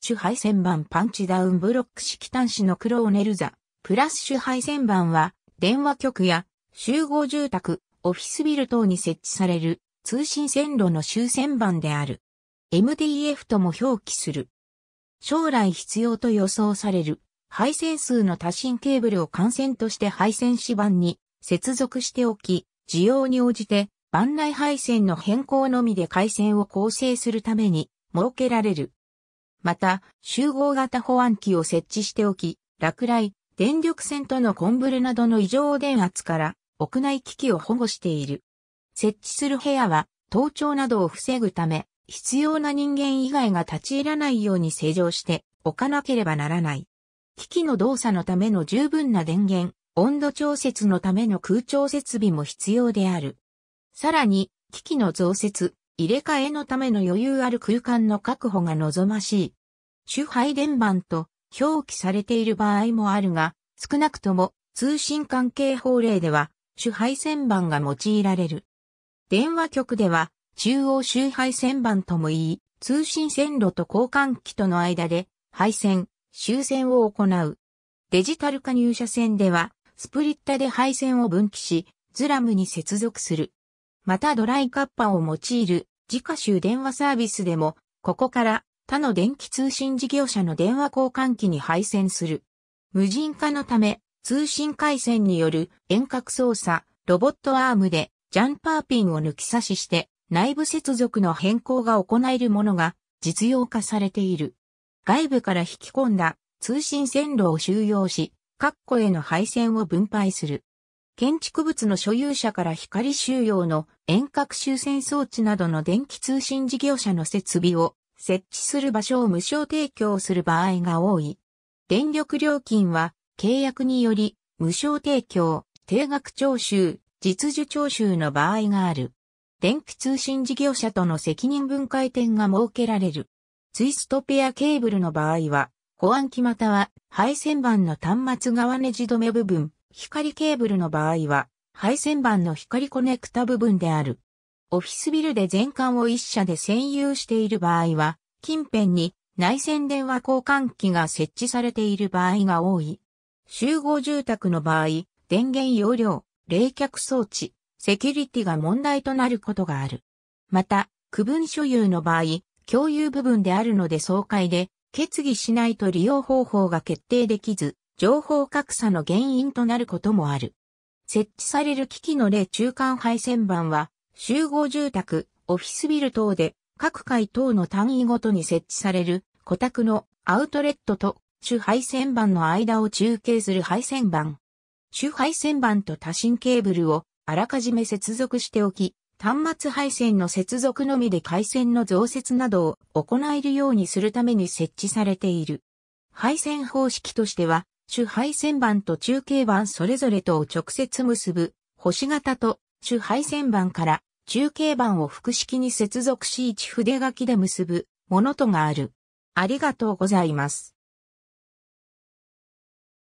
主配線版パンチダウンブロック式端子のクローネルザ、プラス主配線版は、電話局や集合住宅、オフィスビル等に設置される通信線路の終線版である。MDF とも表記する。将来必要と予想される配線数の多芯ケーブルを幹線として配線指板に接続しておき、需要に応じて番内配線の変更のみで回線を構成するために設けられるまた、集合型保安器を設置しておき、落雷、電力線とのコンブレなどの異常電圧から屋内機器を保護している。設置する部屋は盗聴などを防ぐため、必要な人間以外が立ち入らないように施錠しておかなければならない。機器の動作のための十分な電源、温度調節のための空調設備も必要である。さらに、機器の増設、入れ替えのための余裕ある空間の確保が望ましい。主配電盤と表記されている場合もあるが、少なくとも通信関係法令では主配線盤が用いられる。電話局では中央周配線盤とも言い、通信線路と交換機との間で配線、修線を行う。デジタル加入社線ではスプリッタで配線を分岐し、ズラムに接続する。またドライカッパを用いる自家集電話サービスでも、ここから他の電気通信事業者の電話交換機に配線する。無人化のため、通信回線による遠隔操作、ロボットアームでジャンパーピンを抜き差しして内部接続の変更が行えるものが実用化されている。外部から引き込んだ通信線路を収容し、ッコへの配線を分配する。建築物の所有者から光収容の遠隔周線装置などの電気通信事業者の設備を設置する場所を無償提供する場合が多い。電力料金は契約により無償提供、定額徴収、実需徴収の場合がある。電気通信事業者との責任分解点が設けられる。ツイストペアケーブルの場合は、保安機または配線板の端末側ネジ止め部分、光ケーブルの場合は、配線板の光コネクタ部分である。オフィスビルで全館を一社で占有している場合は、近辺に内線電話交換機が設置されている場合が多い。集合住宅の場合、電源容量、冷却装置、セキュリティが問題となることがある。また、区分所有の場合、共有部分であるので総会で決議しないと利用方法が決定できず、情報格差の原因となることもある。設置される機器の例中間配線板は、集合住宅、オフィスビル等で、各階等の単位ごとに設置される、個宅のアウトレットと主配線板の間を中継する配線板。主配線板と多芯ケーブルをあらかじめ接続しておき、端末配線の接続のみで回線の増設などを行えるようにするために設置されている。配線方式としては、主配線板と中継板それぞれとを直接結ぶ、星型と主配線板から中継板を複式に接続し一筆書きで結ぶものとがある。ありがとうございます。